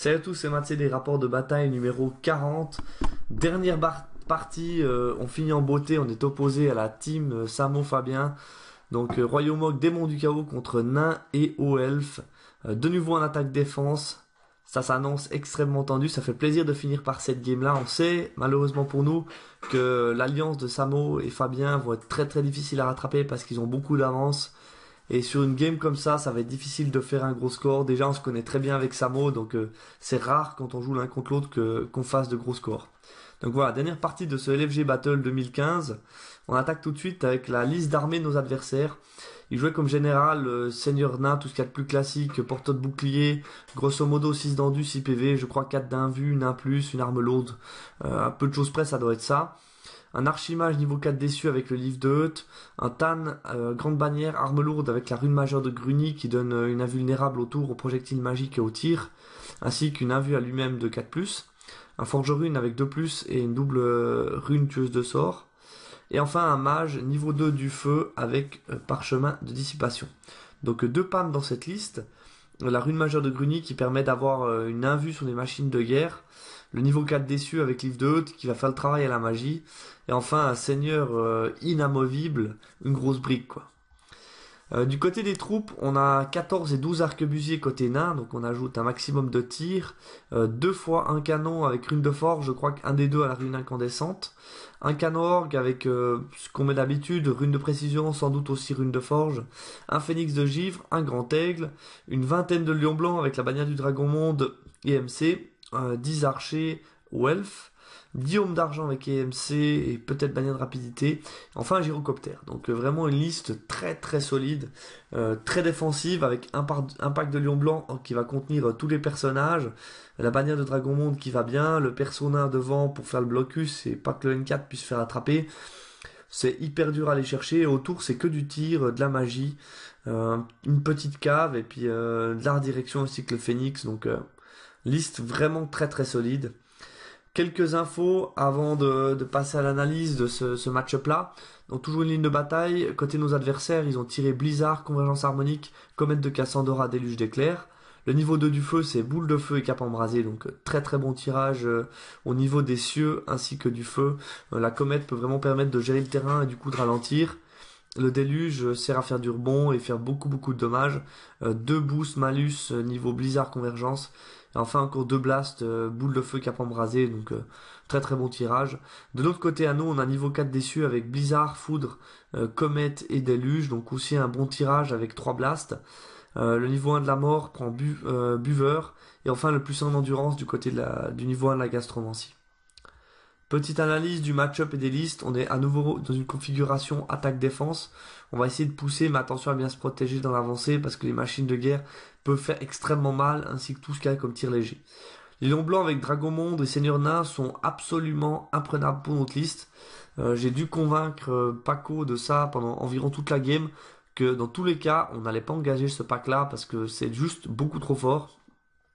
Salut à tous, c'est Matsé des rapports de bataille numéro 40. Dernière partie, euh, on finit en beauté, on est opposé à la team euh, Samo Fabien. Donc euh, Royaume Oak, démon du chaos contre Nain et Oelf. de nouveau en attaque défense. Ça s'annonce extrêmement tendu, ça fait plaisir de finir par cette game là. On sait, malheureusement pour nous, que l'alliance de Samo et Fabien vont être très très difficile à rattraper parce qu'ils ont beaucoup d'avance. Et sur une game comme ça, ça va être difficile de faire un gros score. Déjà, on se connaît très bien avec Samo, donc euh, c'est rare quand on joue l'un contre l'autre que, qu'on fasse de gros scores. Donc voilà, dernière partie de ce LFG Battle 2015. On attaque tout de suite avec la liste d'armées de nos adversaires. Ils jouaient comme général euh, Seigneur Nain, tout ce qu'il y a de plus classique, porteur de bouclier, grosso modo 6 d'endu, 6 PV, je crois 4 vu, 1 plus, une arme lourde. Euh, un peu de choses près, ça doit être ça un Archimage niveau 4 déçu avec le livre de Hutt, un Tan euh, Grande Bannière arme lourde avec la rune majeure de Gruny qui donne euh, une invulnérable autour aux projectiles magiques et au tir, ainsi qu'une invue à lui-même de 4+, un Forgerune avec 2+, et une double euh, rune tueuse de sort, et enfin un Mage niveau 2 du feu avec parchemin de dissipation. Donc deux pannes dans cette liste, la rune majeure de Gruny qui permet d'avoir une invue sur les machines de guerre, le niveau 4 déçu avec livre de Haute qui va faire le travail à la magie, et enfin un seigneur euh, inamovible, une grosse brique quoi. Euh, du côté des troupes, on a 14 et 12 arquebusiers côté nain, donc on ajoute un maximum de tirs, euh, deux fois un canon avec rune de forge, je crois qu'un des deux à la rune incandescente, un canon orgue avec ce qu'on met d'habitude, rune de précision, sans doute aussi rune de forge, un phénix de givre, un grand aigle, une vingtaine de lions blancs avec la bannière du dragon monde MC. 10 euh, archers welf, 10 hommes d'argent avec EMC et peut-être bannière de rapidité, enfin un gyrocoptère. Donc euh, vraiment une liste très très solide, euh, très défensive avec un, pack de lion blanc qui va contenir tous les personnages, la bannière de Dragon Monde qui va bien, le persona devant pour faire le blocus et pas que le N4 puisse faire attraper. C'est hyper dur à aller chercher. autour, c'est que du tir, de la magie, une petite cave et puis de la direction aussi que le phénix. Donc Liste vraiment très très solide. Quelques infos avant de, passer à l'analyse de ce, match-up là. Donc toujours une ligne de bataille. Côté nos adversaires, ils ont tiré Blizzard, Convergence Harmonique, Comète de Cassandra, Déluge d'Éclair. Le niveau 2 du feu, c'est boule de feu et cap embrasé, donc euh, très très bon tirage euh, au niveau des cieux ainsi que du feu. Euh, la comète peut vraiment permettre de gérer le terrain et du coup de ralentir. Le déluge sert à faire du rebond et faire beaucoup beaucoup de dommages. deux boosts malus niveau blizzard convergence, enfin encore deux blasts, euh, boule de feu cap embrasé, donc euh, très très bon tirage. De l'autre côté à nous, on a niveau 4 déçu avec Blizzard, Foudre, euh, comète et Déluge, donc aussi un bon tirage avec trois blasts. le niveau 1 de la mort prend Buveur, et enfin le plus en endurance du côté du niveau 1 de la gastromancie. Petite analyse du match-up et des listes. On est à nouveau dans une configuration attaque-défense. On va essayer de pousser, mais attention à bien se protéger dans l'avancée parce que les machines de guerre peut faire extrêmement mal, ainsi que tout ce qu'il y a comme tir léger. Les Lions Blancs avec dragon monde et Seigneur Nain sont absolument imprenables pour notre liste. Euh, j'ai dû convaincre euh, Paco de ça pendant environ toute la game, que dans tous les cas, on n'allait pas engager ce pack-là parce que c'est juste beaucoup trop fort.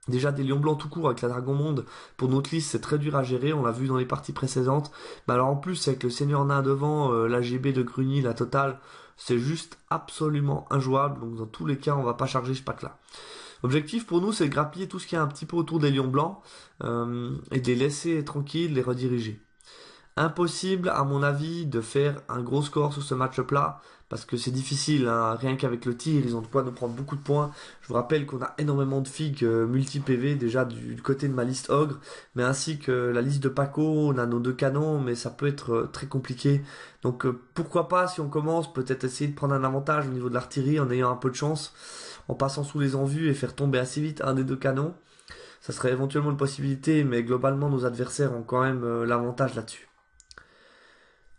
Déjà des lions blancs tout court avec la Dragon Monde pour notre liste c'est très dur à gérer, on l'a vu dans les parties précédentes. Mais alors en plus avec le Seigneur Nain devant, euh, l'AGB de Gruny, la totale, c'est juste absolument injouable. Donc dans tous les cas, on va pas charger ce pack là. Objectif pour nous, c'est de grappiller tout ce qui est un petit peu autour des lions blancs euh, et de les laisser tranquilles, les rediriger. Impossible, à mon avis, de faire un gros score sur ce match-up-là, parce que c'est difficile, hein. rien qu'avec le tir, ils ont de quoi nous prendre beaucoup de points. Je vous rappelle qu'on a énormément de figues euh, multi-PV déjà du, côté de ma liste Ogre, mais ainsi que la liste de Paco, on a nos deux canons, mais ça peut être euh, très compliqué. Donc euh, pourquoi pas, si on commence, peut-être essayer de prendre un avantage au niveau de l'artillerie en ayant un peu de chance, en passant sous les envues et faire tomber assez vite un des deux canons. Ça serait éventuellement une possibilité, mais globalement nos adversaires ont quand même l'avantage là-dessus.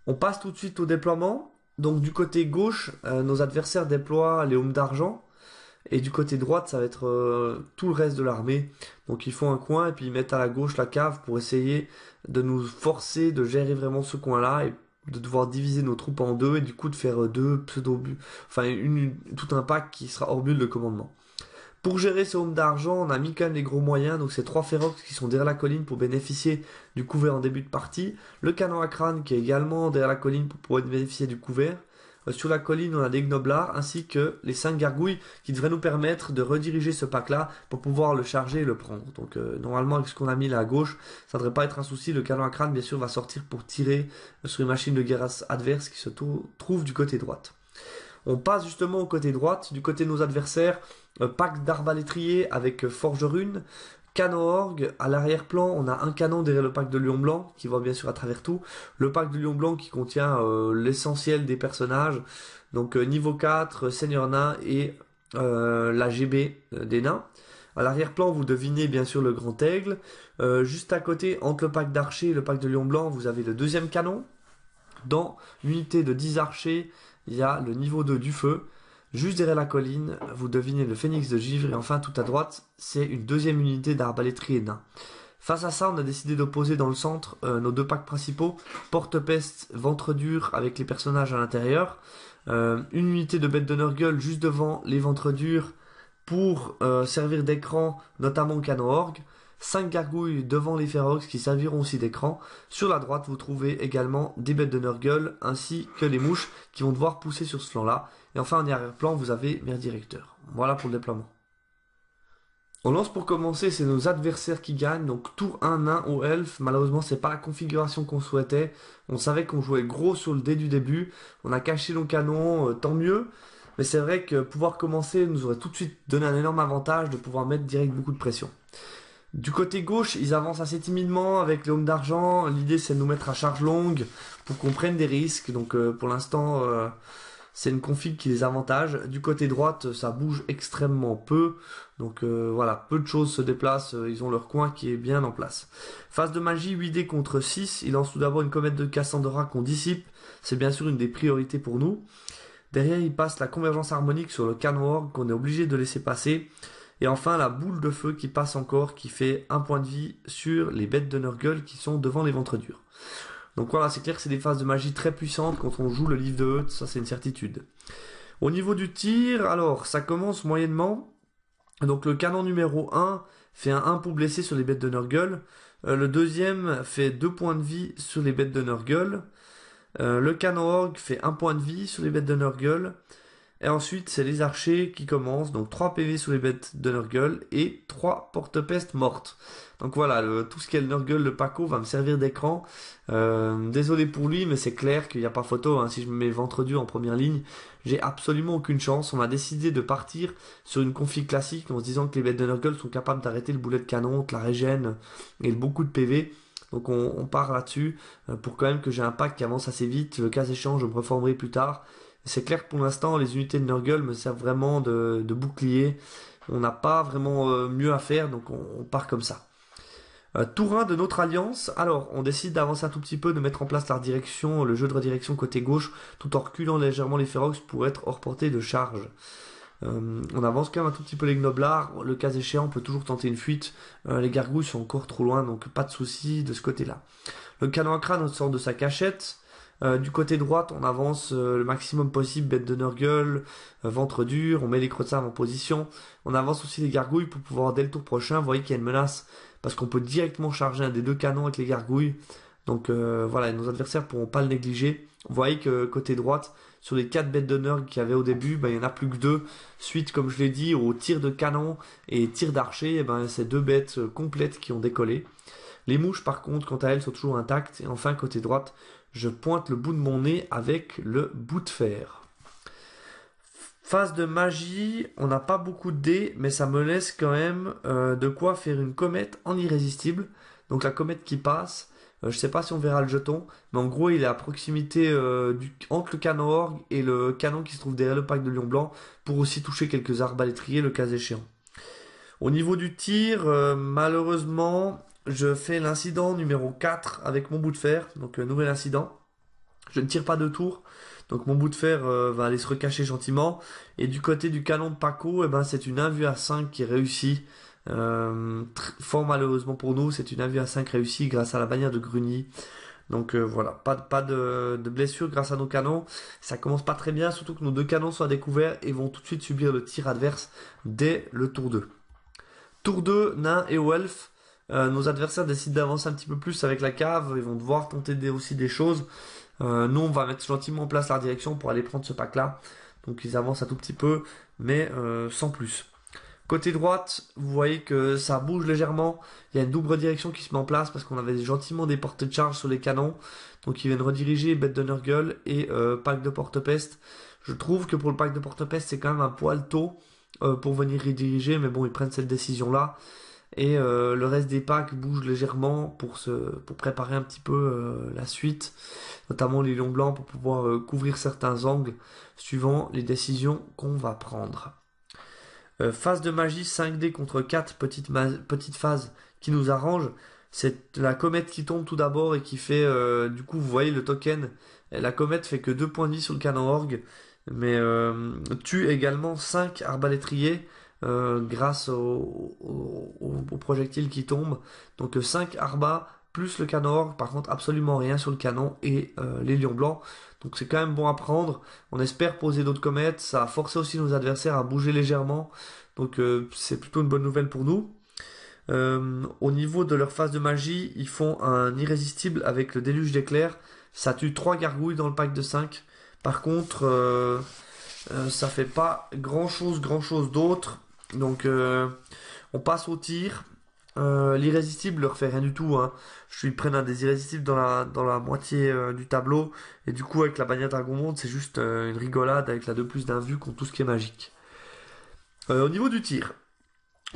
On passe tout de suite au déploiement. Donc du côté gauche, euh, nos adversaires déploient les hommes d'argent. Et du côté droite, ça va être euh, tout le reste de l'armée. Donc ils font un coin et puis ils mettent à la gauche la cave pour essayer de nous forcer de gérer vraiment ce coin-là et de devoir diviser nos troupes en deux et du coup de faire euh, deux pseudo enfin une, tout un pack qui sera hors but de commandement. Pour gérer ce home d'argent, on a mis quand même gros moyens, donc c'est trois féroces qui sont derrière la colline pour bénéficier du couvert en début de partie, le canon à crâne qui est également derrière la colline pour pouvoir bénéficier du couvert, euh, sur la colline, on a des gnoblards ainsi que les cinq gargouilles qui devraient nous permettre de rediriger ce pack-là pour pouvoir le charger et le prendre. Donc euh, normalement, avec ce qu'on a mis là à gauche, ça ne devrait pas être un souci. Le canon à crâne, bien sûr, va sortir pour tirer sur une machine de guerre adverse qui se trouve du côté droite. On passe justement au côté droite, du côté de nos adversaires. Euh, pack d'arbalétrier avec euh, forgerune, Orgue à l'arrière-plan, on a un canon derrière le pack de Lion Blanc, qui va bien sûr à travers tout. Le pack de Lion Blanc qui contient euh, l'essentiel des personnages. Donc niveau 4, Seigneur Nain et la GB des Nains. À l'arrière-plan, vous devinez bien sûr le Grand Aigle. juste à côté, entre le pack d'archers et le pack de Lion Blanc, vous avez le deuxième canon. Dans l'unité de 10 archers, il y a le niveau 2 du feu. Juste derrière la colline, vous devinez le phénix de givre et enfin tout à droite, c'est une deuxième unité et nains. Face à ça, on a décidé d'opposer dans le centre euh, nos deux packs principaux, porte-peste, ventre dur avec les personnages à l'intérieur, euh, une unité de bête de Nurgle juste devant les ventres durs pour euh, servir d'écran, notamment au canon orgue, Cinq gargouilles devant les Ferox qui serviront aussi d'écran. Sur la droite, vous trouvez également des bêtes de Nurgle ainsi que les mouches qui vont devoir pousser sur ce flanc-là et enfin, en arrière-plan, vous avez vers directeur. Voilà pour le déploiement. On lance pour commencer, c'est nos adversaires qui gagnent, donc tour 1 1 au elf, malheureusement c'est pas la configuration qu'on souhaitait, on savait qu'on jouait gros sur le dé du début, on a caché nos canons, euh, tant mieux, mais c'est vrai que pouvoir commencer nous aurait tout de suite donné un énorme avantage de pouvoir mettre direct beaucoup de pression. Du côté gauche, ils avancent assez timidement avec les hommes d'argent, l'idée c'est de nous mettre à charge longue pour qu'on prenne des risques, donc euh, pour l'instant... Euh, c'est une config qui les avantage. Du côté droite, ça bouge extrêmement peu. Donc euh, voilà, peu de choses se déplacent, euh, ils ont leur coin qui est bien en place. Phase de magie, 8D contre 6. Il lance tout d'abord une comète de Cassandra qu'on dissipe. C'est bien sûr une des priorités pour nous. Derrière, il passe la convergence harmonique sur le canon qu'on est obligé de laisser passer. Et enfin, la boule de feu qui passe encore, qui fait un point de vie sur les bêtes de Nurgle qui sont devant les ventres durs. Donc voilà, c'est clair que c'est des phases de magie très puissantes quand on joue le livre de Hutt, ça c'est une certitude. Au niveau du tir, alors ça commence moyennement. Donc le canon numéro 1 fait un 1 pour blesser sur les bêtes de Nurgle. Euh, le deuxième fait 2 points de vie sur les bêtes de Nurgle. Euh, le canon org fait 1 point de vie sur les bêtes de Nurgle. Et ensuite, c'est les archers qui commencent. Donc 3 PV sur les bêtes de Nurgle et 3 porte-pestes mortes. Donc voilà, tout ce qu'est le Nurgle, le Paco, va me servir d'écran. Euh, désolé pour lui, mais c'est clair qu'il n'y a pas photo. Hein. Si je me mets ventre dur en première ligne, j'ai absolument aucune chance. On a décidé de partir sur une config classique en se disant que les bêtes de Nurgle sont capables d'arrêter le boulet de canon, la régène et beaucoup de PV. Donc on, part là-dessus euh, pour quand même que j'ai un pack qui avance assez vite. Le cas échéant je me reformerai plus tard. C'est clair que pour l'instant, les unités de Nurgle me servent vraiment de, bouclier. On n'a pas vraiment euh, mieux à faire, donc on, part comme ça. Euh, tour 1 de notre alliance. Alors, on décide d'avancer un tout petit peu, de mettre en place la redirection, le jeu de redirection côté gauche, tout en reculant légèrement les Ferox pour être hors portée de charge. Euh, on avance quand même un tout petit peu les Gnoblars. Le cas échéant, on peut toujours tenter une fuite. les gargouilles sont encore trop loin, donc pas de souci de ce côté-là. Le canon à crâne sort de sa cachette. Euh, du côté droite, on avance euh, le maximum possible, bête de Nurgle, euh, ventre dur, on met les sable en position. On avance aussi les gargouilles pour pouvoir, dès le tour prochain, vous voyez qu'il y a une menace. Parce qu'on peut directement charger un des deux canons avec les gargouilles. Donc voilà, nos adversaires pourront pas le négliger. Vous voyez que côté droite, sur les 4 bêtes de Nurgle qu'il y avait au début, ben, il y en a plus que 2. Suite, comme je l'ai dit, au tir de canon et tir d'archer, eh ben, c'est deux bêtes complètes qui ont décollé. Les mouches, par contre, quant à elles, sont toujours intactes. Et enfin, côté droite, je pointe le bout de mon nez avec le bout de fer. Phase de magie, on n'a pas beaucoup de dés, mais ça me laisse quand même euh, de quoi faire une comète en irrésistible. Donc la comète qui passe, je euh, je sais pas si on verra le jeton, mais en gros il est à proximité euh, du, entre le canon orgue et le canon qui se trouve derrière le pack de lion blanc pour aussi toucher quelques arbalétriers le cas échéant. Au niveau du tir, malheureusement, je fais l'incident numéro 4 avec mon bout de fer, donc euh, nouvel incident. Je ne tire pas de tour, donc mon bout de fer euh, va aller se recacher gentiment. Et du côté du canon de Paco, eh ben, c'est une vue à 5 qui réussit. Euh, fort malheureusement pour nous, c'est une vue à 5 réussie grâce à la bannière de Gruny. Donc voilà, pas, de, pas de, blessure grâce à nos canons. Ça commence pas très bien, surtout que nos deux canons sont découverts et vont tout de suite subir le tir adverse dès le tour 2. Tour 2, Nain et Welf. Euh, nos adversaires décident d'avancer un petit peu plus avec la cave, ils vont devoir tenter aussi des choses. Euh, nous, on va mettre gentiment en place la direction pour aller prendre ce pack-là. Donc ils avancent un tout petit peu, mais euh, sans plus. Côté droite, vous voyez que ça bouge légèrement. Il y a une double direction qui se met en place parce qu'on avait gentiment des portes de charge sur les canons. Donc ils viennent rediriger Bête de Nurgle et euh, pack de porte-peste. Je trouve que pour le pack de porte-peste, c'est quand même un poil tôt pour venir rediriger, mais bon, ils prennent cette décision-là et euh, le reste des packs bouge légèrement pour se pour préparer un petit peu euh, la suite, notamment les lions blancs pour pouvoir euh, couvrir certains angles suivant les décisions qu'on va prendre. phase de magie 5D contre 4, petites petite phase qui nous arrange. C'est la comète qui tombe tout d'abord et qui fait, du coup, vous voyez le token. La comète fait que 2 points de vie sur le canon orgue, mais tue également 5 arbalétriers euh, grâce au, au, qui tombe Donc 5 euh, arba plus le canon par contre absolument rien sur le canon et euh, les lions blancs. Donc c'est quand même bon à prendre. On espère poser d'autres comètes. Ça a forcé aussi nos adversaires à bouger légèrement. Donc c'est plutôt une bonne nouvelle pour nous. au niveau de leur phase de magie, ils font un irrésistible avec le déluge d'éclairs. Ça tue 3 gargouilles dans le pack de 5. Par contre, ça fait pas grand chose, grand chose d'autre donc euh, on passe au tir. Euh, l'irrésistible leur fait rien du tout. Hein. Je suis près un des irrésistibles dans la, dans la moitié euh, du tableau. Et du coup avec la bannière Dragon c'est juste une rigolade avec la 2 plus d'un vu contre tout ce qui est magique. au niveau du tir,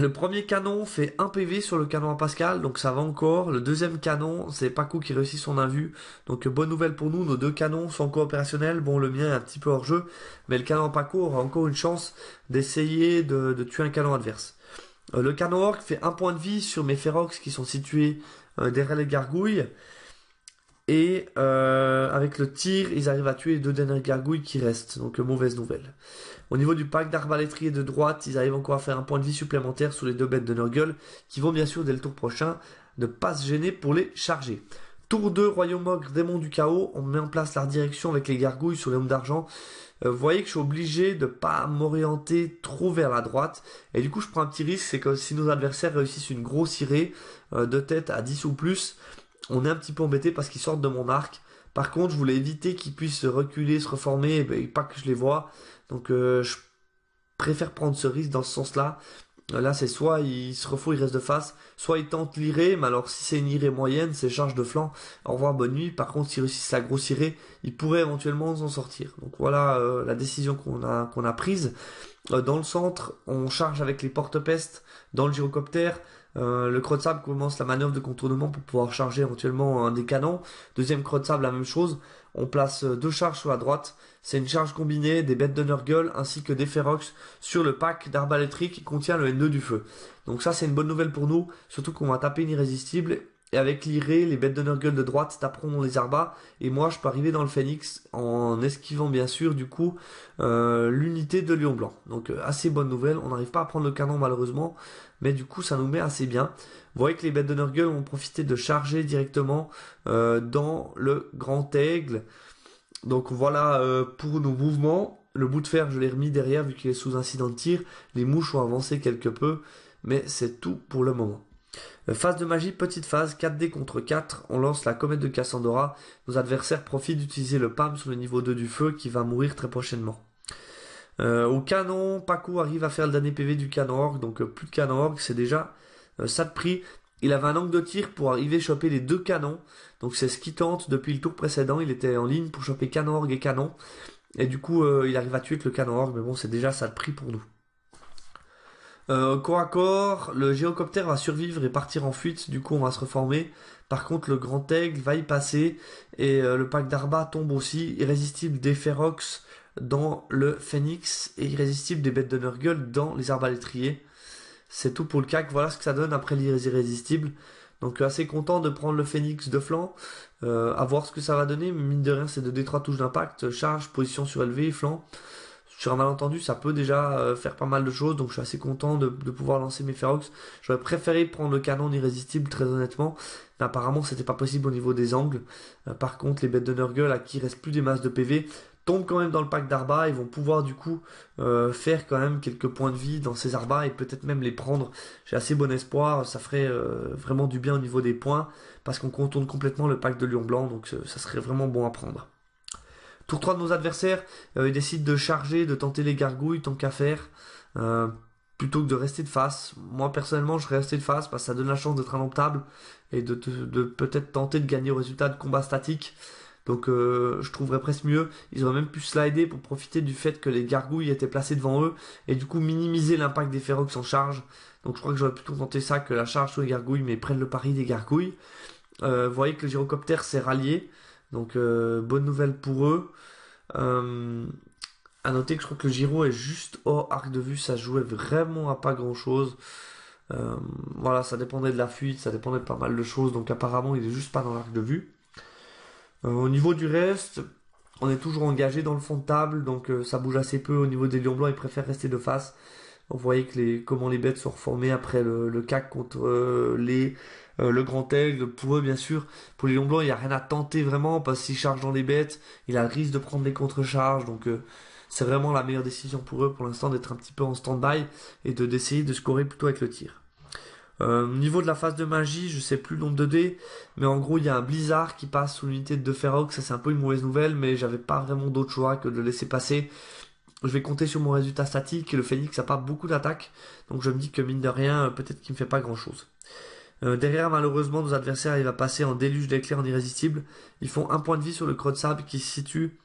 le premier canon fait 1 PV sur le canon à Pascal, donc ça va encore. Le deuxième canon, c'est Paco qui réussit son invu. Donc bonne nouvelle pour nous, nos deux canons sont coopérationnels. Bon, le mien est un petit peu hors jeu, mais le canon à Paco aura encore une chance d'essayer de, tuer un canon adverse. Euh, le canon orc fait un point de vie sur mes ferox qui sont situés euh, derrière les gargouilles. Et euh, avec le tir, ils arrivent à tuer les deux dernières gargouilles qui restent, donc euh, mauvaise nouvelle. Au niveau du pack d'arbalétriers de droite, ils arrivent encore à faire un point de vie supplémentaire sur les deux bêtes de Nurgle, qui vont bien sûr dès le tour prochain ne pas se gêner pour les charger. Tour 2, Royaume Ogre, Démon du Chaos, on met en place la redirection avec les gargouilles sur les hommes d'argent. Euh, vous voyez que je suis obligé de pas m'orienter trop vers la droite, et du coup je prends un petit risque, c'est que si nos adversaires réussissent une grosse irée de tête à 10 ou plus, on est un petit peu embêté parce qu'ils sortent de mon arc. Par contre, je voulais éviter qu'ils puissent se reculer, se reformer, et ben, pas que je les vois. Donc, euh, je préfère prendre ce risque dans ce sens-là. Euh, là, c'est soit il se refont il reste de face, soit il tente l'irée, mais alors si c'est une irée moyenne, c'est charge de flanc, au revoir, bonne nuit. Par contre, s'ils réussissent à grossirer, ils pourrait éventuellement s'en sortir. Donc voilà euh, la décision qu'on a, qu'on a prise. dans le centre, on charge avec les porte-pestes dans le gyrocoptère. Euh, le creux sable commence la manœuvre de contournement pour pouvoir charger éventuellement un des canons. Deuxième creux sable, la même chose. On place euh, deux charges sur la droite. C'est une charge combinée des bêtes de Nurgle ainsi que des Ferox sur le pack d'arbalétrique qui contient le N2 e du feu. Donc ça c'est une bonne nouvelle pour nous, surtout qu'on va taper une irrésistible. Et avec l'iré, les bêtes de Nurgle de droite taperont les arbas. Et moi je peux arriver dans le phénix en esquivant bien sûr du coup euh, l'unité de lion blanc. Donc assez bonne nouvelle, on n'arrive pas à prendre le canon malheureusement mais du coup ça nous met assez bien. Vous voyez que les bêtes de Nurgle ont profité de charger directement euh, dans le grand aigle. Donc voilà euh, pour nos mouvements. Le bout de fer, je l'ai remis derrière vu qu'il est sous incident de tir. Les mouches ont avancé quelque peu, mais c'est tout pour le moment. Euh, phase de magie, petite phase, 4D contre 4, on lance la comète de Cassandora. Nos adversaires profitent d'utiliser le palm sur le niveau 2 du feu qui va mourir très prochainement. Euh, au canon, Paco arrive à faire le dernier PV du canorgue, donc euh, plus de Canorg, c'est déjà euh, ça de prix. Il avait un angle de tir pour arriver à choper les deux canons. Donc c'est ce qu'il tente depuis le tour précédent. Il était en ligne pour choper Orgue et Canon. Et du coup, il arrive à tuer le orgue. Mais bon, c'est déjà ça de prix pour nous. Euh, corps à corps, le géocoptère va survivre et partir en fuite. Du coup, on va se reformer. Par contre, le Grand Aigle va y passer. Et le pack d'Arba tombe aussi. Irrésistible des dans le Phoenix et Irrésistible des Bêtes de Nurgle dans les Arbalétriers. C'est tout pour le CAC, voilà ce que ça donne après l'irrésistible Donc assez content de prendre le Phoenix de flanc, euh, à voir ce que ça va donner, mine de rien c'est de D3 touches d'impact, charge, position surélevée, flanc. Sur un malentendu, ça peut déjà euh, faire pas mal de choses, donc je suis assez content de, pouvoir lancer mes Ferox. J'aurais préféré prendre le canon irrésistible, très honnêtement, mais apparemment c'était pas possible au niveau des angles. Euh, par contre, les bêtes de Nurgle, à qui reste plus des masses de PV, tombent quand même dans le pack d'Arba ils vont pouvoir du coup euh, faire quand même quelques points de vie dans ces Arba et peut-être même les prendre. J'ai assez bon espoir, ça ferait euh, vraiment du bien au niveau des points parce qu'on contourne complètement le pack de Lion Blanc, donc euh, ça serait vraiment bon à prendre. Tour 3 de nos adversaires, ils décident de charger, de tenter les gargouilles tant qu'à faire plutôt que de rester de face. Moi personnellement, je serais resté de face parce que ça donne la chance d'être indomptable et de, de peut-être tenter de gagner au résultat de combat statique. Donc euh, je trouverais presque mieux, ils auraient même pu slider pour profiter du fait que les gargouilles étaient placées devant eux et du coup minimiser l'impact des ferrox en charge. Donc je crois que j'aurais plutôt contenter ça que la charge sur les gargouilles, mais prennent le pari des gargouilles. Euh, vous voyez que le gyrocoptère s'est rallié, donc euh, bonne nouvelle pour eux. à noter que je crois que le gyro est juste hors arc de vue, ça jouait vraiment à pas grand chose. voilà, ça dépendait de la fuite, ça dépendait de pas mal de choses, donc apparemment il est juste pas dans l'arc de vue. Euh, au niveau du reste, on est toujours engagé dans le fond de table, donc euh, ça bouge assez peu au niveau des lions blancs, ils préfèrent rester de face. Vous voyez que les, comment les bêtes sont reformées après le, CAC contre euh, les, le Grand Aigle. Pour eux, bien sûr, pour les Lions Blancs, il n'y a rien à tenter vraiment parce qu'ils chargent dans les bêtes, il a le risque de prendre des contre-charges. Donc, c'est vraiment la meilleure décision pour eux pour l'instant d'être un petit peu en stand-by et de d'essayer de scorer plutôt avec le tir. Euh, au niveau de la phase de magie, je sais plus le nombre de dés, mais en gros, il y a un blizzard qui passe sous l'unité de Ferox, ça c'est un peu une mauvaise nouvelle, mais j'avais pas vraiment d'autre choix que de le laisser passer. Je vais compter sur mon résultat statique, le phénix a pas beaucoup d'attaques, donc je me dis que mine de rien, euh, peut-être qu'il me fait pas grand chose. Euh, derrière, malheureusement, nos adversaires il va passer en déluge d'éclairs en irrésistible. Ils font un point de vie sur le creux de sable qui se situe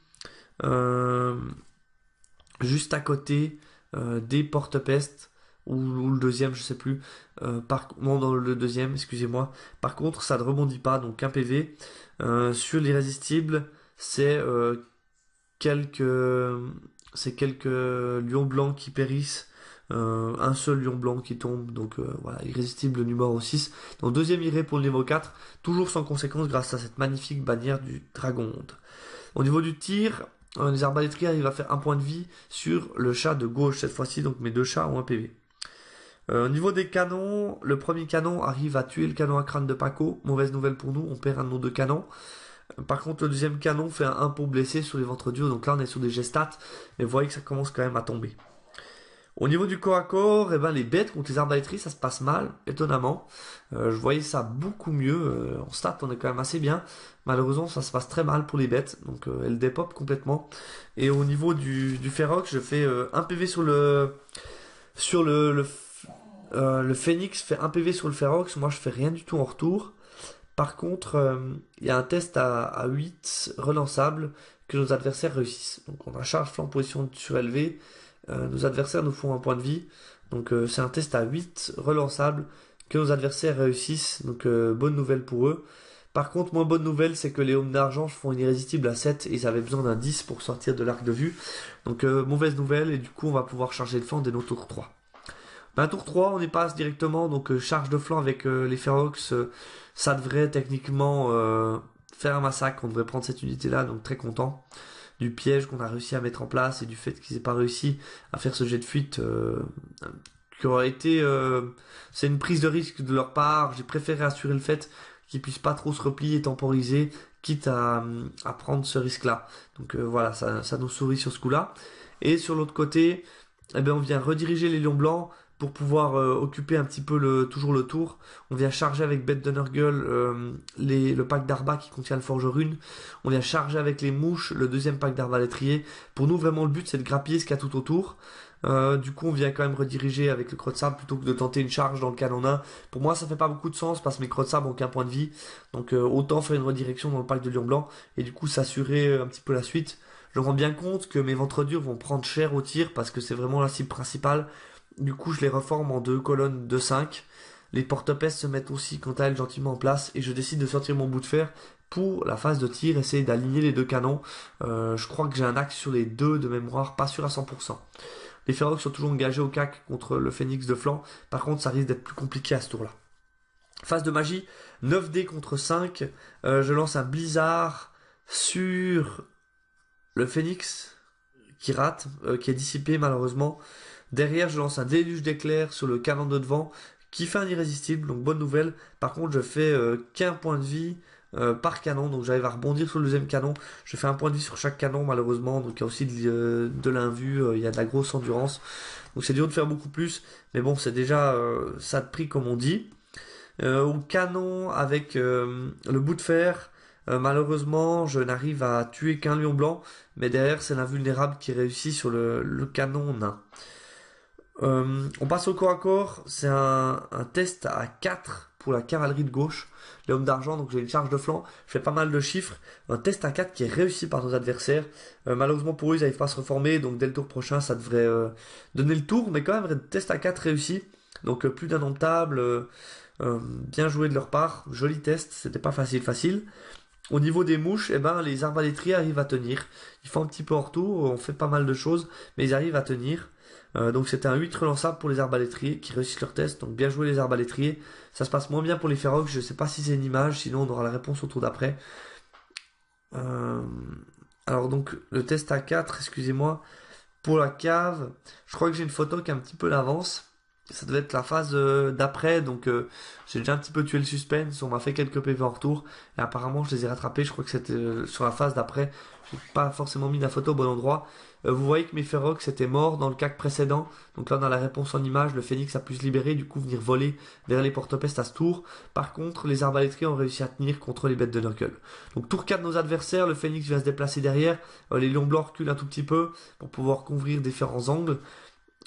juste à côté des porte-pestes ou, le deuxième, je sais plus. Euh, par, non, dans le deuxième, excusez-moi. Par contre, ça ne rebondit pas, donc un PV. Euh, sur l'irrésistible, c'est euh, quelques, c'est quelques lions blancs qui périssent. un seul lion blanc qui tombe, donc voilà, irrésistible numéro 6. Donc deuxième irré pour le niveau 4, toujours sans conséquence grâce à cette magnifique bannière du dragon. Au niveau du tir, les arbalétriers arrivent à faire un point de vie sur le chat de gauche cette fois-ci, donc mes deux chats ont un PV. Euh, au niveau des canons, le premier canon arrive à tuer le canon à crâne de Paco. Mauvaise nouvelle pour nous, on perd un de nos canons. Euh, par contre, le deuxième canon fait un 1 blessé sur les ventres durs, donc là on est sur des gestates. mais vous voyez que ça commence quand même à tomber. Au niveau du corps à corps, eh ben, les bêtes contre les arbalétries, ça se passe mal, étonnamment. Euh, je voyais ça beaucoup mieux. en stat, on est quand même assez bien. Malheureusement, ça se passe très mal pour les bêtes. Donc, elles dépopent complètement. Et au niveau du, du je fais un PV sur le sur le euh, le Phoenix fait un PV sur le Ferox, moi je fais rien du tout en retour. Par contre, euh, il y a un test à, 8 relançable que nos adversaires réussissent. Donc on a charge flanc position surélevée, euh, nos adversaires nous font un point de vie. Donc c'est un test à 8 relançable que nos adversaires réussissent. Donc bonne nouvelle pour eux. Par contre, moins bonne nouvelle, c'est que les hommes d'argent font une irrésistible à 7 et ils avaient besoin d'un 10 pour sortir de l'arc de vue. Donc mauvaise nouvelle et du coup on va pouvoir charger le flanc des tours 3. Ben tour 3, on y passe directement, donc euh, charge de flanc avec euh, les Ferox, euh, ça devrait techniquement faire un massacre, on devrait prendre cette unité-là, donc très content du piège qu'on a réussi à mettre en place et du fait qu'ils n'aient pas réussi à faire ce jet de fuite qui aurait été c'est une prise de risque de leur part j'ai préféré assurer le fait qu'ils puissent pas trop se replier et temporiser quitte à, prendre ce risque là donc voilà ça, ça, nous sourit sur ce coup là et sur l'autre côté eh bien, on vient rediriger les lions blancs pour pouvoir euh, occuper un petit peu le, toujours le tour. On vient charger avec Bête euh, les, le pack d'Arba qui contient le rune On vient charger avec les Mouches le deuxième pack d'Arba l'étrier. Pour nous, vraiment, le but, c'est de grappiller ce qu'il y a tout autour. Euh, du coup, on vient quand même rediriger avec le crotte sable plutôt que de tenter une charge dans le canon 1 Pour moi, ça fait pas beaucoup de sens parce que mes crottes sable ont qu'un point de vie. Donc, autant faire une redirection dans le pack de Lion Blanc et du coup s'assurer un petit peu la suite. Je me rends bien compte que mes ventres durs vont prendre cher au tir parce que c'est vraiment la cible principale. Du coup, je les reforme en deux colonnes de 5. Les porte pestes se mettent aussi quant à elles gentiment en place et je décide de sortir mon bout de fer pour la phase de tir, essayer d'aligner les deux canons. Euh, je crois que j'ai un axe sur les deux de mémoire, pas sûr à 100%. Les féroces sont toujours engagés au cac contre le phénix de flanc, par contre ça risque d'être plus compliqué à ce tour-là. Phase de magie, 9 d contre 5, euh, je lance un blizzard sur le phénix qui rate, euh, qui est dissipé malheureusement. Derrière, je lance un déluge d'éclairs sur le canon de devant qui fait un irrésistible, donc bonne nouvelle. Par contre, je fais euh, qu'un point de vie euh, par canon, donc j'arrive à rebondir sur le deuxième canon. Je fais un point de vie sur chaque canon, malheureusement, donc il y a aussi de, euh, l'invue, il y a de la grosse endurance. Donc c'est dur de faire beaucoup plus, mais bon, c'est déjà ça de prix comme on dit. au canon avec le bout de fer, malheureusement, je n'arrive à tuer qu'un lion blanc, mais derrière, c'est l'invulnérable qui réussit sur le canon nain. Euh, on passe au corps à corps. C'est un, test à 4 pour la cavalerie de gauche. Les hommes d'argent, donc j'ai une charge de flanc. Je fais pas mal de chiffres. Un test à 4 qui est réussi par nos adversaires. Euh, malheureusement pour eux, ils n'arrivent pas à se reformer. Donc dès le tour prochain, ça devrait euh, donner le tour. Mais quand même, test à 4 réussi. Donc plus d'un de bien joué de leur part. Joli test. C'était pas facile, facile. Au niveau des mouches, et eh ben, les arbalétriers arrivent à tenir. Ils font un petit peu hors tour, on fait pas mal de choses, mais ils arrivent à tenir. Euh, donc c'était un 8 relançable pour les arbalétriers qui réussissent leur test. Donc bien joué les arbalétriers. Ça se passe moins bien pour les ferrox. Je ne sais pas si c'est une image, sinon on aura la réponse au tour d'après. Euh, alors donc le test à 4, excusez-moi. Pour la cave, je crois que j'ai une photo qui est un petit peu l'avance. Ça devait être la phase euh, d'après, donc j'ai déjà un petit peu tué le suspense. On m'a fait quelques PV en retour et apparemment je les ai rattrapés. Je crois que c'était sur la phase d'après. n'ai pas forcément mis la photo au bon endroit. Euh, vous voyez que mes Mephirox étaient morts dans le CAC précédent. Donc là, dans la réponse en image, le phénix a pu se libérer, du coup venir voler vers les porte-pestes à ce tour. Par contre, les arbalétriers ont réussi à tenir contre les bêtes de Knuckle. Donc tour 4 de nos adversaires, le phénix vient se déplacer derrière. Euh, les lions blancs reculent un tout petit peu pour pouvoir couvrir différents angles.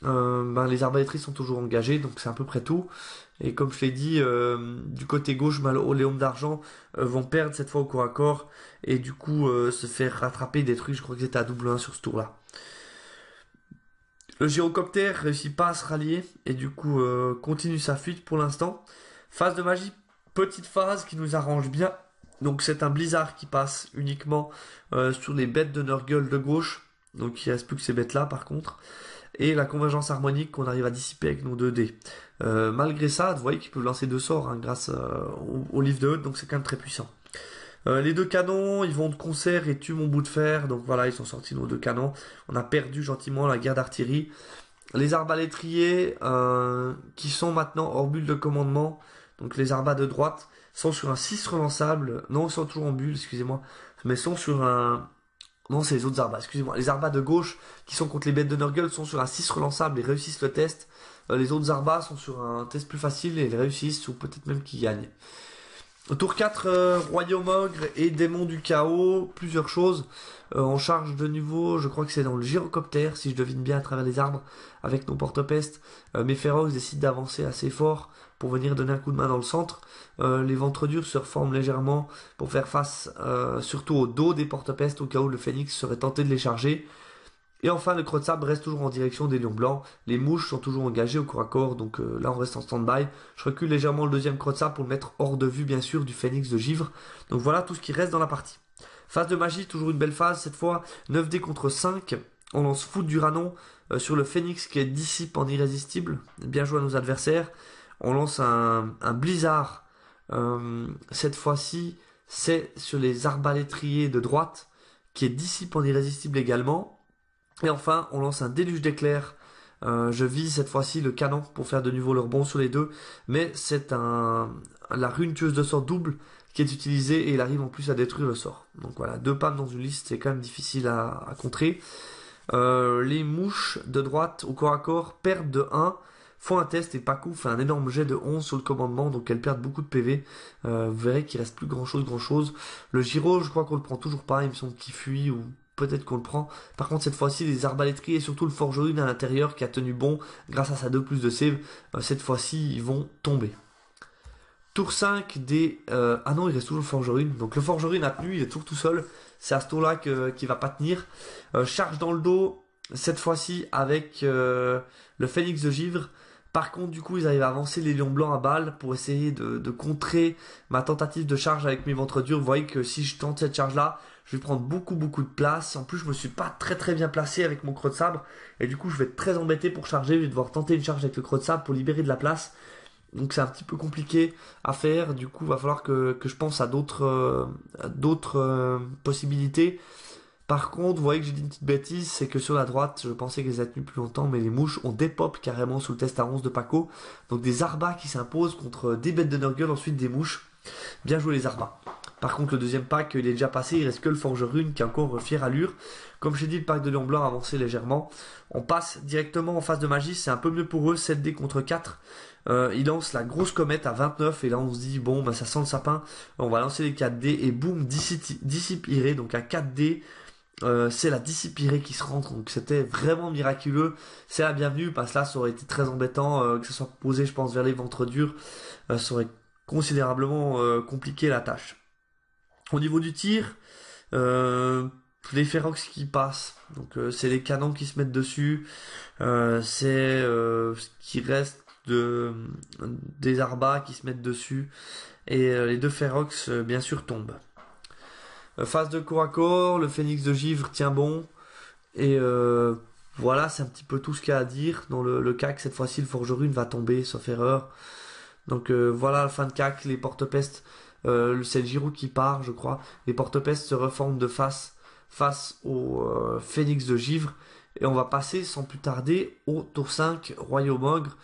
Euh, ben, les arbalétriers sont toujours engagés, donc c'est à peu près tout. Et comme je l'ai dit, du côté gauche, les hommes d'argent vont perdre cette fois au corps à corps et du coup se faire rattraper, des trucs. Je crois que c'était à double 1 sur ce tour-là. Le ne réussit pas à se rallier et du coup euh, continue sa fuite pour l'instant. Phase de magie, petite phase qui nous arrange bien. Donc c'est un blizzard qui passe uniquement euh, sur les bêtes de Nurgle de gauche. Donc il reste plus que ces bêtes là par contre. Et la convergence harmonique qu'on arrive à dissiper avec nos 2 dés. Euh, malgré ça, vous voyez qu'ils peuvent lancer deux sorts hein, grâce au, livre de donc c'est quand même très puissant. Euh, les deux canons, ils vont de concert et tuent mon bout de fer. Donc voilà, ils sont sortis nos deux canons. On a perdu gentiment la guerre d'artillerie. Les arbalétriers, euh, qui sont maintenant hors bulle de commandement, donc les arbas de droite, sont sur un 6 relançable. Non, ils sont toujours en bulle, excusez-moi. Mais sont sur un... Non, c'est les autres arbas, excusez-moi. Les arbas de gauche, qui sont contre les bêtes de Nurgle, sont sur un 6 relançable et réussissent le test. Euh, les autres arbas sont sur un test plus facile et ils réussissent, ou peut-être même qu'ils gagnent. Tour 4, euh, Royaume Ogre et Démon du Chaos, plusieurs choses. Euh, en on charge de nouveau, je crois que c'est dans le gyrocoptère, si je devine bien à travers les arbres, avec nos porte-pestes. Euh, mes mais décident décide d'avancer assez fort pour venir donner un coup de main dans le centre. les ventres durs se reforment légèrement pour faire face surtout au dos des porte-pestes au cas où le phénix serait tenté de les charger. Et enfin, le creux sable reste toujours en direction des lions blancs. Les mouches sont toujours engagées au corps à corps, donc euh, là on reste en stand-by. Je recule légèrement le deuxième crotte sable pour le mettre hors de vue, bien sûr, du phénix de givre. Donc voilà tout ce qui reste dans la partie. Phase de magie, toujours une belle phase, cette fois 9D contre 5. On lance foot du ranon euh, sur le phénix qui est dissipe en irrésistible. Bien joué à nos adversaires. On lance un, blizzard. Euh, cette fois-ci, c'est sur les arbalétriers de droite qui est dissipe en irrésistible également et enfin, on lance un déluge d'éclairs. Euh, je vis cette fois-ci le canon pour faire de nouveau le rebond sur les deux, mais c'est un, la rune tueuse de sort double qui est utilisée et il arrive en plus à détruire le sort. Donc voilà, deux pannes dans une liste, c'est quand même difficile à, contrer. Euh, les mouches de droite au corps à corps perdent de 1, font un test et coup, fait un énorme jet de 11 sur le commandement, donc elles perdent beaucoup de PV. Euh, vous verrez qu'il reste plus grand chose, grand chose. Le Giro, je crois qu'on le prend toujours pas, il me semble qu'il fuit ou peut-être qu'on le prend. Par contre, cette fois-ci, les arbalétriers et surtout le forgeron à l'intérieur qui a tenu bon grâce à sa 2 plus de save, euh, cette fois-ci, ils vont tomber. Tour 5 des... Euh, ah non, il reste toujours le forgerune. Donc le forgerune a tenu, il est toujours tout seul. C'est à ce tour-là qu'il ne va pas tenir. Euh, charge dans le dos, cette fois-ci avec le phénix de givre. Par contre, du coup, ils arrivent à avancer les lions blancs à balles pour essayer de, de contrer ma tentative de charge avec mes ventres durs. Vous voyez que si je tente cette charge-là, je vais prendre beaucoup beaucoup de place. En plus, je me suis pas très très bien placé avec mon creux de sabre. Et du coup, je vais être très embêté pour charger. Je vais devoir tenter une charge avec le creux de sabre pour libérer de la place. Donc c'est un petit peu compliqué à faire. Du coup, va falloir que, je pense à d'autres euh, euh, possibilités. Par contre, vous voyez que j'ai dit une petite bêtise, c'est que sur la droite, je pensais qu'elles étaient plus longtemps, mais les mouches ont des carrément sous le test à 11 de Paco. Donc des arbas qui s'imposent contre des bêtes de Nurgle, ensuite des mouches. Bien joué les arbas. Par contre, le deuxième pack, il est déjà passé. Il reste que le Forgerune qui est encore euh, fière allure. Comme j'ai dit, le pack de Lion Blanc a avancé légèrement. On passe directement en face de Magie. C'est un peu mieux pour eux. 7D contre 4. Euh, il lance la grosse comète à 29. Et là, on se dit, bon, bah, ça sent le sapin. On va lancer les 4D. Et boum, dissipéré. Donc à 4D. Euh, c'est la dissipirée qui se rentre, donc c'était vraiment miraculeux. C'est la bienvenue, parce que là, ça aurait été très embêtant euh, que ça soit posé, je pense, vers les ventres durs. ça aurait considérablement compliqué la tâche. Au niveau du tir, euh, les Ferox qui passent. Donc euh, c'est les canons qui se mettent dessus. Euh, c'est ce qui reste de des arbas qui se mettent dessus. Et les deux Ferox bien sûr tombent. phase de corps à corps, le Phénix de Givre tient bon. Et voilà, c'est un petit peu tout ce qu'il y a à dire. Dans le, le CAC, cette fois-ci, le Forgerune va tomber, sauf erreur. Donc voilà la fin de CAC, les porte-pestes le euh, le Giroud qui part, je crois. Les porte-pestes se reforment de face face au euh, Phénix de Givre. Et on va passer sans plus tarder au tour 5, Royaume Ogre.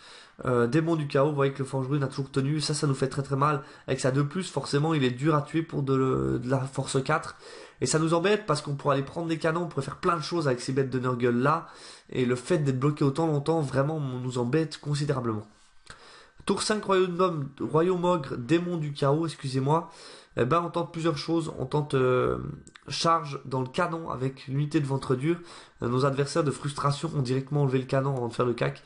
Euh, démon du chaos, vous voyez que le Forgerune a toujours tenu, ça ça nous fait très très mal. Avec sa 2 plus, forcément il est dur à tuer pour de, la force 4. Et ça nous embête parce qu'on pourrait aller prendre des canons, on pourrait faire plein de choses avec ces bêtes de Nurgle là. Et le fait d'être bloqué autant longtemps, vraiment, nous embête considérablement. Tour 5, Royaume, d'Homme, Royaume Ogre, Démon du Chaos, excusez-moi. Eh ben, on tente plusieurs choses. On tente euh, charge dans le canon avec l'unité de ventre dur. Euh, nos adversaires de frustration ont directement enlevé le canon avant de faire le cac.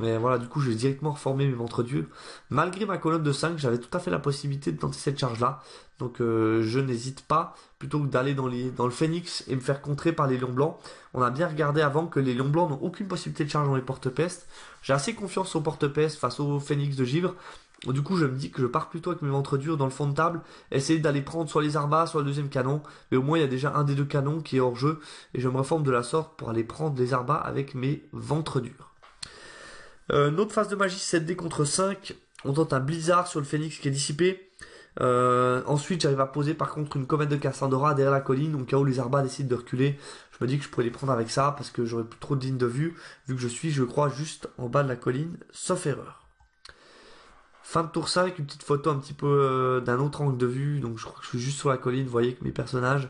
Mais voilà, du coup, je vais directement reformer mes ventres durs Malgré ma colonne de 5, j'avais tout à fait la possibilité de tenter cette charge-là. Donc euh, je n'hésite pas, plutôt que d'aller dans, dans le phénix et me faire contrer par les lions blancs. On a bien regardé avant que les lions blancs n'ont aucune possibilité de charge dans les porte-pestes. J'ai assez confiance aux porte-pestes face au phénix de givre. Du coup, je me dis que je pars plutôt avec mes ventres durs dans le fond de table, essayer d'aller prendre soit les arbas, soit le deuxième canon, mais au moins il y a déjà un des deux canons qui est hors jeu, et je me reforme de la sorte pour aller prendre les arbas avec mes ventres durs. Euh, notre phase de magie 7D contre 5. On tente un blizzard sur le phénix qui est dissipé. Euh, ensuite, j'arrive à poser par contre une comète de Cassandra derrière la colline, au cas où les arbas décident de reculer, je me dis que je pourrais les prendre avec ça parce que j'aurais plus trop de lignes de vue, vu que je suis, je crois, juste en bas de la colline, sauf erreur. Fin de tour 5, une petite photo un petit peu euh, d'un autre angle de vue, donc je crois que je suis juste sur la colline, vous voyez que mes personnages,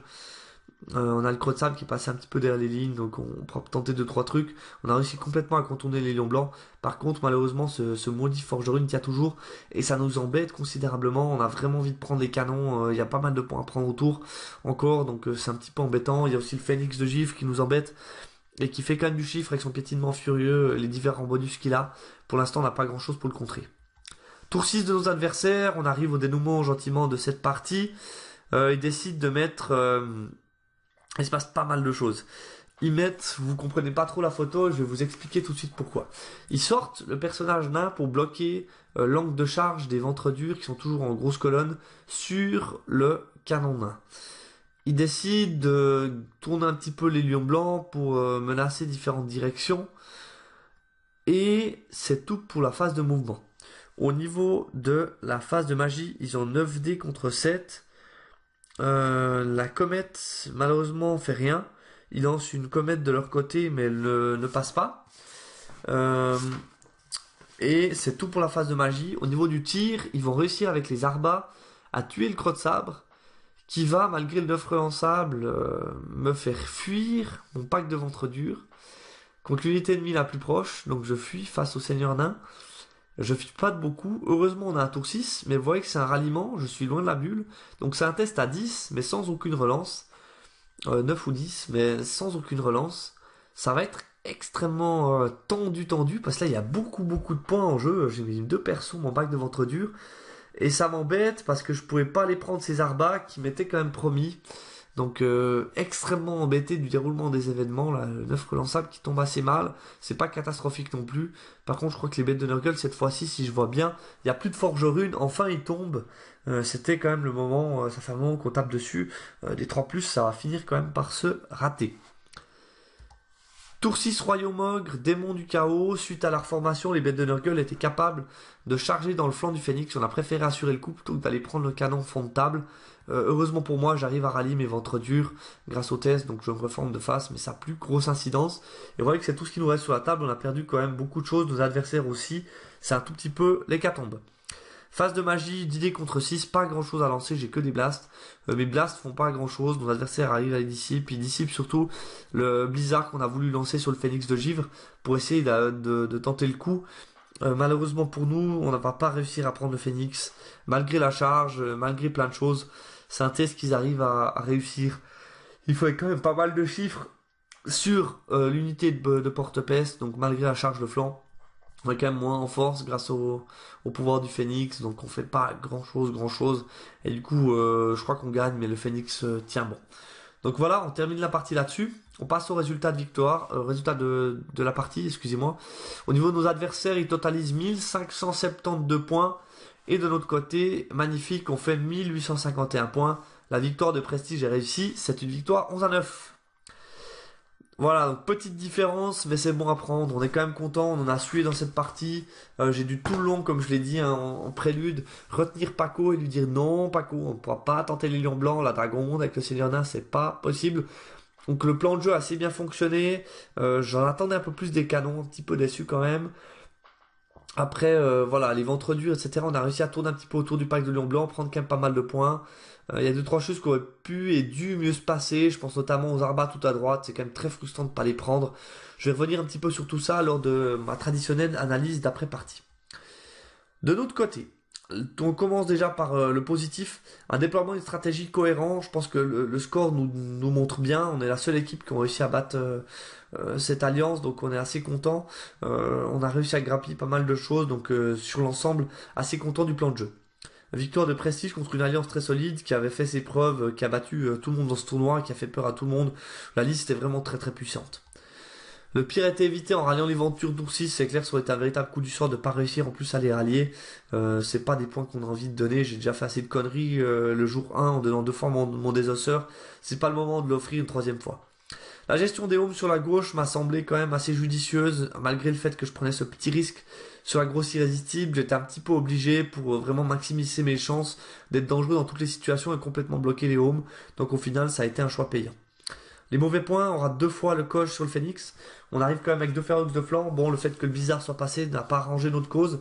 euh, on a le creux qui est passé un petit peu derrière les lignes, donc on peut tenter 2 trois trucs. On a réussi complètement à contourner les lions blancs. Par contre, malheureusement, ce, ce maudit forgerune tient toujours et ça nous embête considérablement. On a vraiment envie de prendre les canons. Euh, il y a pas mal de points à prendre autour encore, donc euh, c'est un petit peu embêtant. Il y a aussi le phénix de gif qui nous embête et qui fait quand même du chiffre avec son piétinement furieux, les différents bonus qu'il a. Pour l'instant, on n'a pas grand chose pour le contrer. Tour 6 de nos adversaires, on arrive au dénouement gentiment de cette partie. ils décident de mettre il se passe pas mal de choses. Ils mettent, vous comprenez pas trop la photo, je vais vous expliquer tout de suite pourquoi. Ils sortent le personnage nain pour bloquer euh, l'angle de charge des ventres durs qui sont toujours en grosse colonne sur le canon nain. Ils décident de tourner un petit peu les lions blancs pour euh, menacer différentes directions. Et c'est tout pour la phase de mouvement. Au niveau de la phase de magie, ils ont 9 dés contre 7. Euh, la comète, malheureusement, fait rien. Ils lancent une comète de leur côté, mais elle ne, passe pas. Euh, et c'est tout pour la phase de magie. Au niveau du tir, ils vont réussir avec les arbas à tuer le croc de sabre, qui va, malgré le neuf en sable, euh, me faire fuir mon pack de ventre dur contre l'unité ennemie la plus proche. Donc je fuis face au seigneur nain. Je pas de beaucoup. Heureusement, on a un tour 6, mais vous voyez que c'est un ralliement. Je suis loin de la bulle. Donc, c'est un test à 10, mais sans aucune relance. 9 euh, ou 10, mais sans aucune relance. Ça va être extrêmement euh, tendu, tendu, parce que là, il y a beaucoup, beaucoup de points en jeu. J'ai mis deux persos, mon bac de ventre dur. Et ça m'embête parce que je pouvais pas les prendre ces arbas qui m'étaient quand même promis. Donc euh, extrêmement embêté du déroulement des événements, le 9 relançable qui tombe assez mal, c'est pas catastrophique non plus. Par contre, je crois que les bêtes de Nurgle, cette fois-ci, si je vois bien, il n'y a plus de forgerune, enfin ils tombent. Euh, c'était quand même le moment, ça euh, fait qu'on tape dessus. des 3+, plus, ça va finir quand même par se rater. Tour 6 Royaume Ogre, démon du chaos, suite à la reformation, les bêtes de Nurgle étaient capables de charger dans le flanc du phénix. On a préféré assurer le coup plutôt que d'aller prendre le canon fond de table. Euh, heureusement pour moi, j'arrive à rallier mes ventres durs grâce au test, donc je me reforme de face, mais ça a plus grosse incidence. Et vous voyez que c'est tout ce qui nous reste sur la table, on a perdu quand même beaucoup de choses, nos adversaires aussi, c'est un tout petit peu l'hécatombe. Phase de magie, d'idée contre 6, pas grand chose à lancer, j'ai que des blasts. Euh, mes blasts font pas grand chose, nos adversaires arrivent à les dissiper, puis dissipe surtout le blizzard qu'on a voulu lancer sur le phénix de givre pour essayer de, tenter le coup. Euh, malheureusement pour nous, on n'a pas réussi à prendre le phénix, malgré la charge, malgré plein de choses. C'est un test qu'ils arrivent à, réussir. Il faut quand même pas mal de chiffres sur euh, l'unité de, porte-peste, donc malgré la charge de flanc. On est quand même moins en force grâce au, pouvoir du phénix, donc on fait pas grand chose, grand chose. Et du coup, euh, je crois qu'on gagne, mais le phénix euh, tient bon. Donc voilà, on termine la partie là-dessus. On passe au résultat de victoire, résultat de, de la partie, excusez-moi. Au niveau de nos adversaires, ils totalisent 1572 points et de l'autre côté, magnifique, on fait 1851 points. La victoire de prestige est réussie, c'est une victoire 11 à 9. Voilà, petite différence, mais c'est bon à prendre. On est quand même content, on en a sué dans cette partie. Euh, j'ai dû tout le long, comme je l'ai dit hein, en, prélude, retenir Paco et lui dire non, Paco, on ne pourra pas tenter les lions blancs, la Dragonne avec le seigneur nain, c'est pas possible. Donc le plan de jeu a assez bien fonctionné. Euh, j'en attendais un peu plus des canons, un petit peu déçu quand même. Après, euh, voilà, les ventres durs, etc. On a réussi à tourner un petit peu autour du parc de Lyon Blanc, prendre quand même pas mal de points. Euh, il y a deux, trois choses qui auraient pu et dû mieux se passer. Je pense notamment aux arbats tout à droite. C'est quand même très frustrant de ne pas les prendre. Je vais revenir un petit peu sur tout ça lors de ma traditionnelle analyse d'après-partie. De l'autre côté, on commence déjà par euh, le positif, un déploiement d'une stratégie cohérente, Je pense que le, score nous, montre bien. On est la seule équipe qui a réussi à battre euh, euh, cette alliance, donc on est assez content. on a réussi à grappiller pas mal de choses, donc sur l'ensemble, assez content du plan de jeu. Victoire de prestige contre une alliance très solide qui avait fait ses preuves, qui a battu tout le monde dans ce tournoi, qui a fait peur à tout le monde. La liste était vraiment très très puissante. Le pire été évité en ralliant les ventures d'Oursis. C'est clair, ça aurait été un véritable coup du sort de ne pas réussir en plus à les rallier. Euh, c'est pas des points qu'on a envie de donner. J'ai déjà fait assez de conneries euh, le jour 1 en donnant deux fois mon, mon désosseur. C'est pas le moment de l'offrir une troisième fois. La gestion des homes sur la gauche m'a semblé quand même assez judicieuse, malgré le fait que je prenais ce petit risque sur la grosse irrésistible. J'étais un petit peu obligé pour euh, vraiment maximiser mes chances d'être dangereux dans toutes les situations et complètement bloquer les homes. Donc au final, ça a été un choix payant. Les mauvais points, on rate deux fois le coche sur le Phoenix. On arrive quand même avec deux Ferox de flanc. Bon, le fait que le bizarre soit passé n'a pas arrangé notre cause.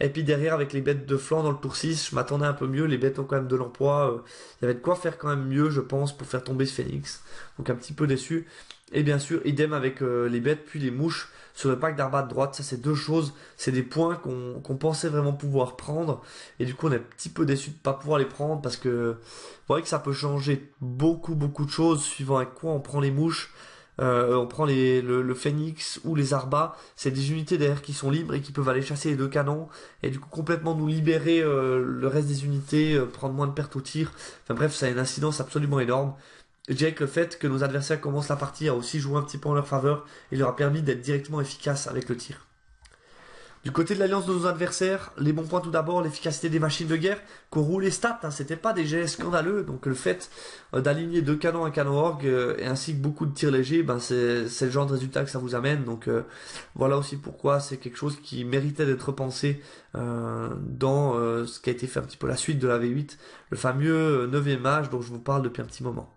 Et puis derrière, avec les bêtes de flanc dans le tour 6, je m'attendais un peu mieux. Les bêtes ont quand même de l'emploi. Euh, il y avait de quoi faire quand même mieux, je pense, pour faire tomber ce Phoenix. Donc un petit peu déçu. Et bien sûr, idem avec euh, les bêtes, puis les mouches sur le pack d'arbats de droite. Ça, c'est deux choses, c'est des points qu'on pensait vraiment pouvoir prendre. Et du coup, on est un petit peu déçu de ne pas pouvoir les prendre parce que vous voyez que ça peut changer beaucoup, beaucoup de choses suivant à quoi on prend les mouches. Euh, on prend le, Phoenix ou les Arbas, c'est des unités d'air qui sont libres et qui peuvent aller chasser les deux canons et du coup complètement nous libérer euh, le reste des unités, euh, prendre moins de pertes au tir. Enfin bref, ça a une incidence absolument énorme que le fait que nos adversaires commencent la partie a aussi joué un petit peu en leur faveur et leur a permis d'être directement efficaces avec le tir. Du côté de l'alliance de nos adversaires, les bons points tout d'abord, l'efficacité des machines de guerre, qu'on roule les stats, hein, c'était pas des jets scandaleux, donc le fait euh, d'aligner deux canons, un canon orgue, euh, et ainsi que beaucoup de tirs légers, ben c'est, le genre de résultat que ça vous amène, donc euh, voilà aussi pourquoi c'est quelque chose qui méritait d'être pensé dans ce qui a été fait un petit peu la suite de la V8, le fameux 9 ème mage dont je vous parle depuis un petit moment.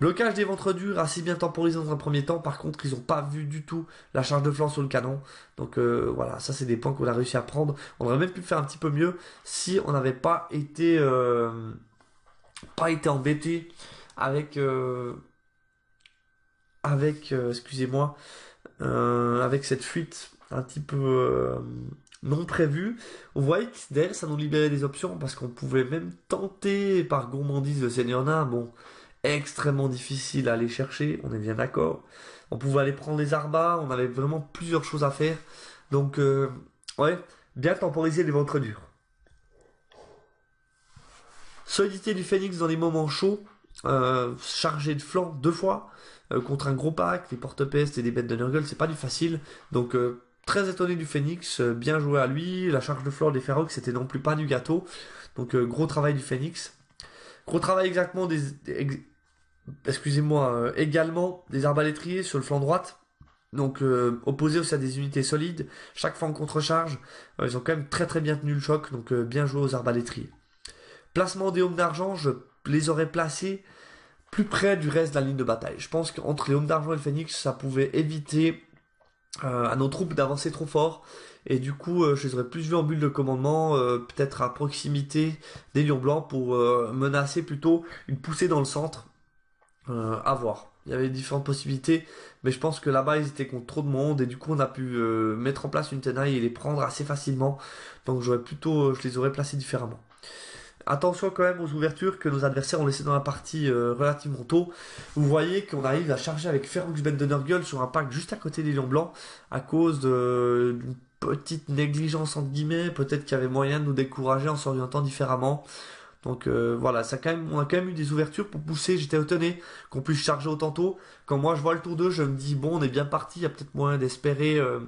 Blocage des ventres durs, assez bien temporisé dans un premier temps. Par contre, ils n'ont pas vu du tout la charge de flanc sur le canon. Donc euh, voilà, ça c'est des points qu'on a réussi à prendre. On aurait même pu faire un petit peu mieux si on n'avait pas été euh, pas été embêté avec euh, avec excusez-moi avec cette fuite un petit peu non prévue On voyez, que derrière ça nous libérait des options parce qu'on pouvait même tenter par gourmandise le Seigneur Nain. Bon, extrêmement difficile à aller chercher, on est bien d'accord. On pouvait aller prendre les arbas, on avait vraiment plusieurs choses à faire. Donc, euh, ouais, bien temporiser les ventres durs. Solidité du phénix dans les moments chauds, euh, chargé de flanc deux fois, euh, contre un gros pack, des porte-pestes et des bêtes de Nurgle, c'est pas du facile. Donc, très étonné du phénix, bien joué à lui. La charge de flanc des Ferox, c'était non plus pas du gâteau. Donc, gros travail du phénix. Gros travail exactement des, excusez-moi, euh, également des arbalétriers sur le flanc droit, Donc euh, opposés aussi à des unités solides, chaque fois en contre-charge, euh, ils ont quand même très très bien tenu le choc, donc bien joué aux arbalétriers. Placement des hommes d'argent, je les aurais placés plus près du reste de la ligne de bataille. Je pense qu'entre les hommes d'argent et le phénix, ça pouvait éviter à nos troupes d'avancer trop fort, et du coup je les aurais plus vus en bulle de commandement, peut-être à proximité des lions blancs pour menacer plutôt une poussée dans le centre euh, à voir. Il y avait différentes possibilités, mais je pense que là-bas ils étaient contre trop de monde et du coup on a pu euh, mettre en place une tenaille et les prendre assez facilement. Donc j'aurais plutôt, euh, je les aurais placés différemment. Attention quand même aux ouvertures que nos adversaires ont laissées dans la partie relativement tôt. Vous voyez qu'on arrive à charger avec Ferox Bendenergul sur un pack juste à côté des Lions Blancs à cause d'une petite négligence entre guillemets. Peut-être qu'il y avait moyen de nous décourager en s'orientant différemment. Donc euh, voilà, ça on a quand même eu des ouvertures pour pousser. J'étais étonné qu'on puisse charger autant tôt. Quand moi je vois le tour 2, je me dis bon, on est bien parti. Il y a peut-être moyen d'espérer euh,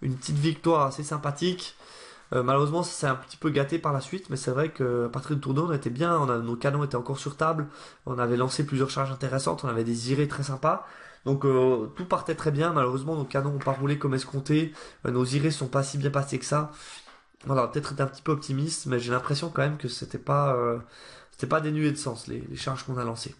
une petite victoire assez sympathique. Euh, malheureusement, ça s'est un petit peu gâté par la suite, mais c'est vrai qu'à partir du tour 2, on était bien. On a, nos canons étaient encore sur table. On avait lancé plusieurs charges intéressantes. On avait des irées très sympas. Donc tout partait très bien, malheureusement nos canons n'ont pas roulé comme escompté, nos irés sont pas si bien passés que ça. Voilà, peut-être être un petit peu optimiste, mais j'ai l'impression quand même que c'était pas, euh, c'était pas dénué de sens les, charges qu'on a lancées.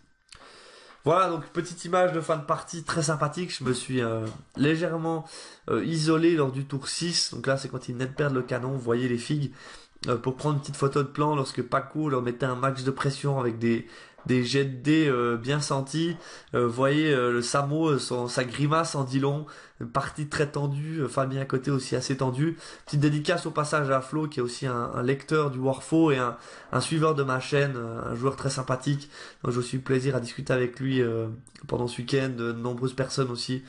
Voilà, donc petite image de fin de partie très sympathique. Je me suis euh, légèrement euh, isolé lors du tour 6. Donc là, c'est quand ils venaient perdre le canon, vous voyez les figues, pour prendre une petite photo de plan lorsque Paco leur mettait un max de pression avec des, des jets de dés euh, bien sentis. Euh, voyez euh, le Samo, son, sa grimace en dit long. partie très tendue. Fabien à côté aussi assez tendue, Petite dédicace au passage à Flo qui est aussi un, lecteur du Warfo et un, un, suiveur de ma chaîne, un joueur très sympathique. Donc je suis plaisir à discuter avec lui pendant ce week-end. De nombreuses personnes aussi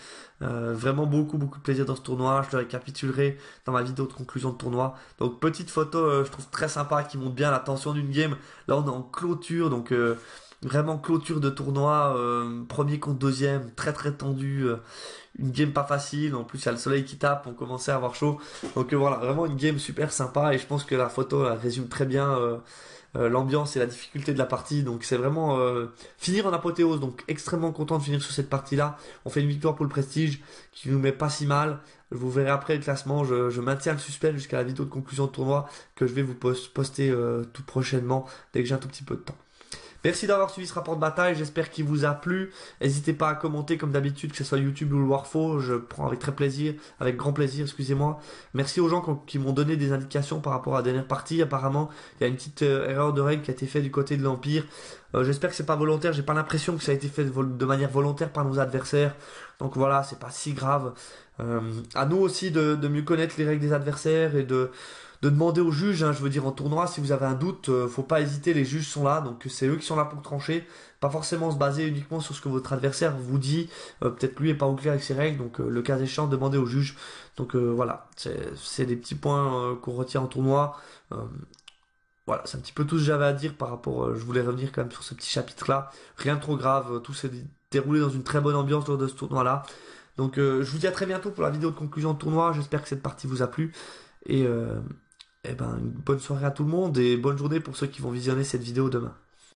euh, vraiment beaucoup, beaucoup de plaisir dans ce tournoi. Je le récapitulerai dans ma vidéo de conclusion de tournoi. Donc, petite photo, euh, je trouve très sympa, qui montre bien la tension d'une game. Là, on est en clôture, donc euh, vraiment clôture de tournoi. premier contre deuxième, très très tendu. une game pas facile. En plus, il y a le soleil qui tape, on commençait à avoir chaud. Donc voilà, vraiment une game super sympa. Et je pense que la photo résume très bien euh, l'ambiance et la difficulté de la partie. Donc c'est vraiment euh, finir en apothéose. Donc extrêmement content de finir sur cette partie-là. On fait une victoire pour le prestige qui nous met pas si mal. Je Vous verrai après le classement. Je, maintiens le suspense jusqu'à la vidéo de conclusion de tournoi que je vais vous poster euh, tout prochainement dès que j'ai un tout petit peu de temps. Merci d'avoir suivi ce rapport de bataille, j'espère qu'il vous a plu. N'hésitez pas à commenter comme d'habitude, que ce soit YouTube ou le Warfo, je prends avec très plaisir, avec grand plaisir, excusez-moi. Merci aux gens qui m'ont donné des indications par rapport à la dernière partie. Apparemment, il y a une petite euh, erreur de règle qui a été faite du côté de l'Empire. Euh, j'espère que c'est pas volontaire, j'ai pas l'impression que ça a été fait de manière volontaire par nos adversaires. Donc voilà, c'est pas si grave. A euh, à nous aussi de, mieux connaître les règles des adversaires et de, demander aux juges. Hein, je veux dire, en tournoi, si vous avez un doute, euh, faut pas hésiter, les juges sont là, donc c'est eux qui sont là pour trancher. Pas forcément se baser uniquement sur ce que votre adversaire vous dit. Euh, peut-être lui est pas au clair avec ses règles, donc le cas échéant, demandez aux juges. Donc voilà, c'est des petits points qu'on retient en tournoi. Voilà, c'est un petit peu tout ce que j'avais à dire par rapport. je voulais revenir quand même sur ce petit chapitre-là. Rien de trop grave, tout s'est déroulé dans une très bonne ambiance lors de ce tournoi-là. Donc euh, je vous dis à très bientôt pour la vidéo de conclusion de tournoi. J'espère que cette partie vous a plu. Et, euh, eh ben, bonne soirée à tout le monde et bonne journée pour ceux qui vont visionner cette vidéo demain.